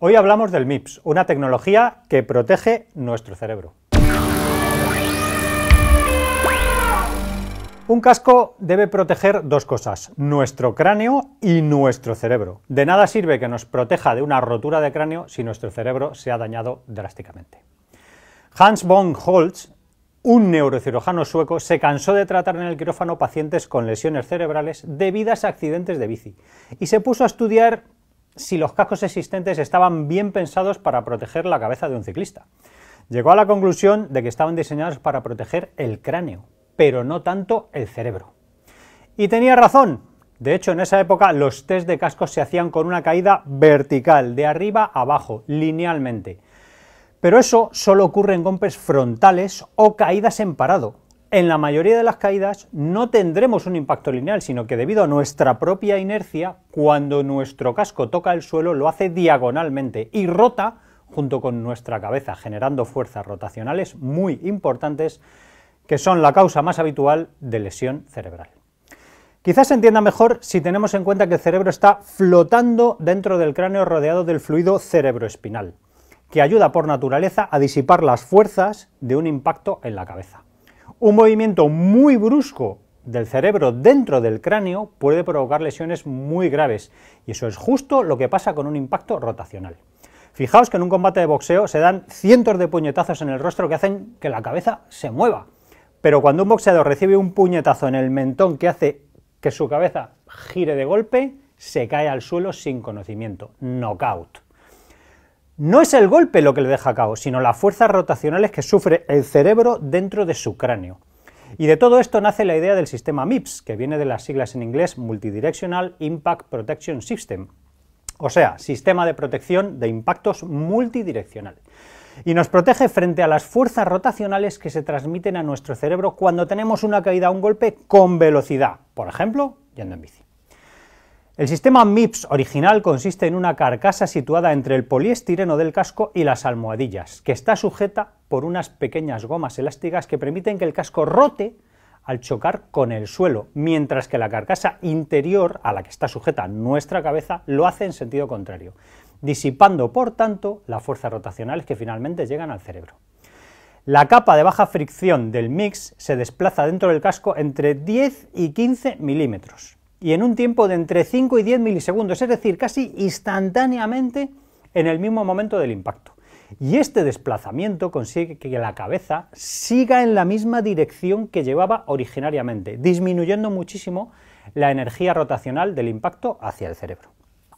Hoy hablamos del MIPS, una tecnología que protege nuestro cerebro. Un casco debe proteger dos cosas, nuestro cráneo y nuestro cerebro. De nada sirve que nos proteja de una rotura de cráneo si nuestro cerebro se ha dañado drásticamente. Hans von Holtz, un neurocirujano sueco, se cansó de tratar en el quirófano pacientes con lesiones cerebrales debidas a accidentes de bici y se puso a estudiar si los cascos existentes estaban bien pensados para proteger la cabeza de un ciclista. Llegó a la conclusión de que estaban diseñados para proteger el cráneo, pero no tanto el cerebro. Y tenía razón. De hecho, en esa época los test de cascos se hacían con una caída vertical, de arriba a abajo, linealmente. Pero eso solo ocurre en golpes frontales o caídas en parado, en la mayoría de las caídas no tendremos un impacto lineal, sino que debido a nuestra propia inercia, cuando nuestro casco toca el suelo lo hace diagonalmente y rota junto con nuestra cabeza, generando fuerzas rotacionales muy importantes que son la causa más habitual de lesión cerebral. Quizás se entienda mejor si tenemos en cuenta que el cerebro está flotando dentro del cráneo rodeado del fluido cerebroespinal, que ayuda por naturaleza a disipar las fuerzas de un impacto en la cabeza. Un movimiento muy brusco del cerebro dentro del cráneo puede provocar lesiones muy graves, y eso es justo lo que pasa con un impacto rotacional. Fijaos que en un combate de boxeo se dan cientos de puñetazos en el rostro que hacen que la cabeza se mueva, pero cuando un boxeador recibe un puñetazo en el mentón que hace que su cabeza gire de golpe, se cae al suelo sin conocimiento, knockout. No es el golpe lo que le deja caos, sino las fuerzas rotacionales que sufre el cerebro dentro de su cráneo. Y de todo esto nace la idea del sistema MIPS, que viene de las siglas en inglés Multidirectional Impact Protection System, o sea, sistema de protección de impactos multidireccional. Y nos protege frente a las fuerzas rotacionales que se transmiten a nuestro cerebro cuando tenemos una caída o un golpe con velocidad, por ejemplo, yendo en bici. El sistema MIPS original consiste en una carcasa situada entre el poliestireno del casco y las almohadillas, que está sujeta por unas pequeñas gomas elásticas que permiten que el casco rote al chocar con el suelo, mientras que la carcasa interior a la que está sujeta nuestra cabeza lo hace en sentido contrario, disipando por tanto las fuerzas rotacionales que finalmente llegan al cerebro. La capa de baja fricción del MIX se desplaza dentro del casco entre 10 y 15 milímetros y en un tiempo de entre 5 y 10 milisegundos, es decir, casi instantáneamente en el mismo momento del impacto. Y este desplazamiento consigue que la cabeza siga en la misma dirección que llevaba originariamente, disminuyendo muchísimo la energía rotacional del impacto hacia el cerebro.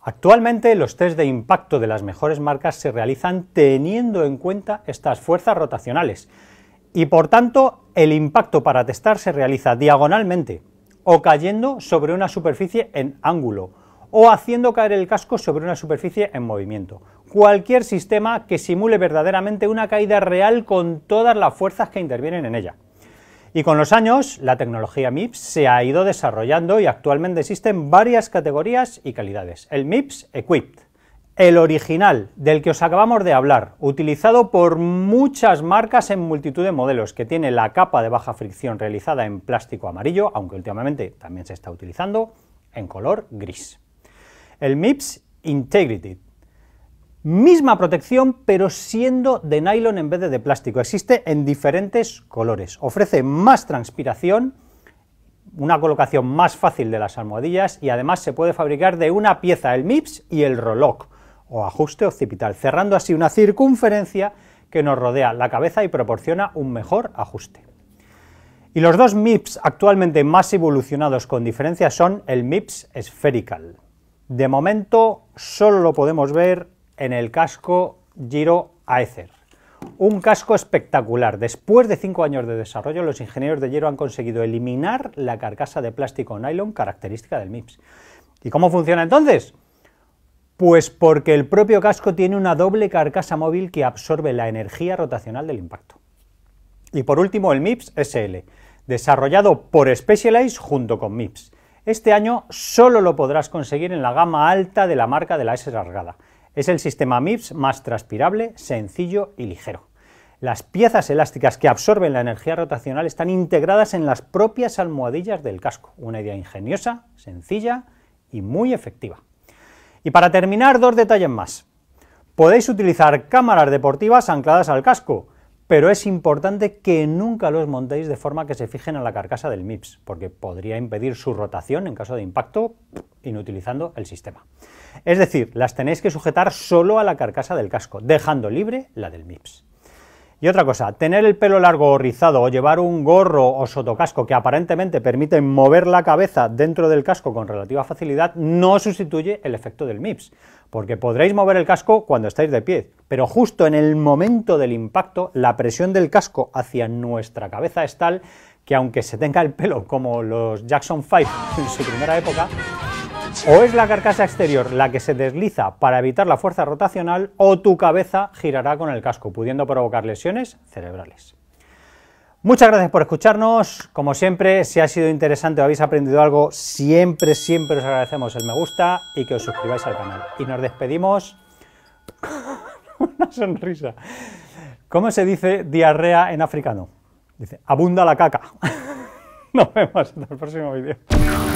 Actualmente los test de impacto de las mejores marcas se realizan teniendo en cuenta estas fuerzas rotacionales y por tanto el impacto para testar se realiza diagonalmente o cayendo sobre una superficie en ángulo o haciendo caer el casco sobre una superficie en movimiento. Cualquier sistema que simule verdaderamente una caída real con todas las fuerzas que intervienen en ella. Y con los años, la tecnología MIPS se ha ido desarrollando y actualmente existen varias categorías y calidades. El MIPS Equipped, el original del que os acabamos de hablar, utilizado por muchas marcas en multitud de modelos, que tiene la capa de baja fricción realizada en plástico amarillo, aunque últimamente también se está utilizando en color gris. El MIPS Integrity. Misma protección, pero siendo de nylon en vez de de plástico. Existe en diferentes colores. Ofrece más transpiración, una colocación más fácil de las almohadillas y además se puede fabricar de una pieza el MIPS y el Roloc o ajuste occipital, cerrando así una circunferencia que nos rodea la cabeza y proporciona un mejor ajuste. Y los dos MIPS actualmente más evolucionados con diferencia son el MIPS Spherical. De momento solo lo podemos ver en el casco Giro Aether. Un casco espectacular. Después de cinco años de desarrollo, los ingenieros de Giro han conseguido eliminar la carcasa de plástico nylon característica del MIPS. ¿Y cómo funciona entonces? Pues porque el propio casco tiene una doble carcasa móvil que absorbe la energía rotacional del impacto. Y por último, el MIPS SL, desarrollado por Specialized junto con MIPS. Este año solo lo podrás conseguir en la gama alta de la marca de la S largada. Es el sistema MIPS más transpirable, sencillo y ligero. Las piezas elásticas que absorben la energía rotacional están integradas en las propias almohadillas del casco. Una idea ingeniosa, sencilla y muy efectiva. Y para terminar, dos detalles más. Podéis utilizar cámaras deportivas ancladas al casco, pero es importante que nunca los montéis de forma que se fijen a la carcasa del MIPS, porque podría impedir su rotación en caso de impacto inutilizando el sistema. Es decir, las tenéis que sujetar solo a la carcasa del casco, dejando libre la del MIPS. Y otra cosa, tener el pelo largo o rizado o llevar un gorro o sotocasco que aparentemente permite mover la cabeza dentro del casco con relativa facilidad no sustituye el efecto del MIPS, porque podréis mover el casco cuando estáis de pie, pero justo en el momento del impacto la presión del casco hacia nuestra cabeza es tal que aunque se tenga el pelo como los Jackson 5 en su primera época, o es la carcasa exterior la que se desliza para evitar la fuerza rotacional o tu cabeza girará con el casco, pudiendo provocar lesiones cerebrales. Muchas gracias por escucharnos. Como siempre, si ha sido interesante o habéis aprendido algo, siempre, siempre os agradecemos el me gusta y que os suscribáis al canal. Y nos despedimos una sonrisa. ¿Cómo se dice diarrea en africano? Dice, abunda la caca. Nos vemos en el próximo vídeo.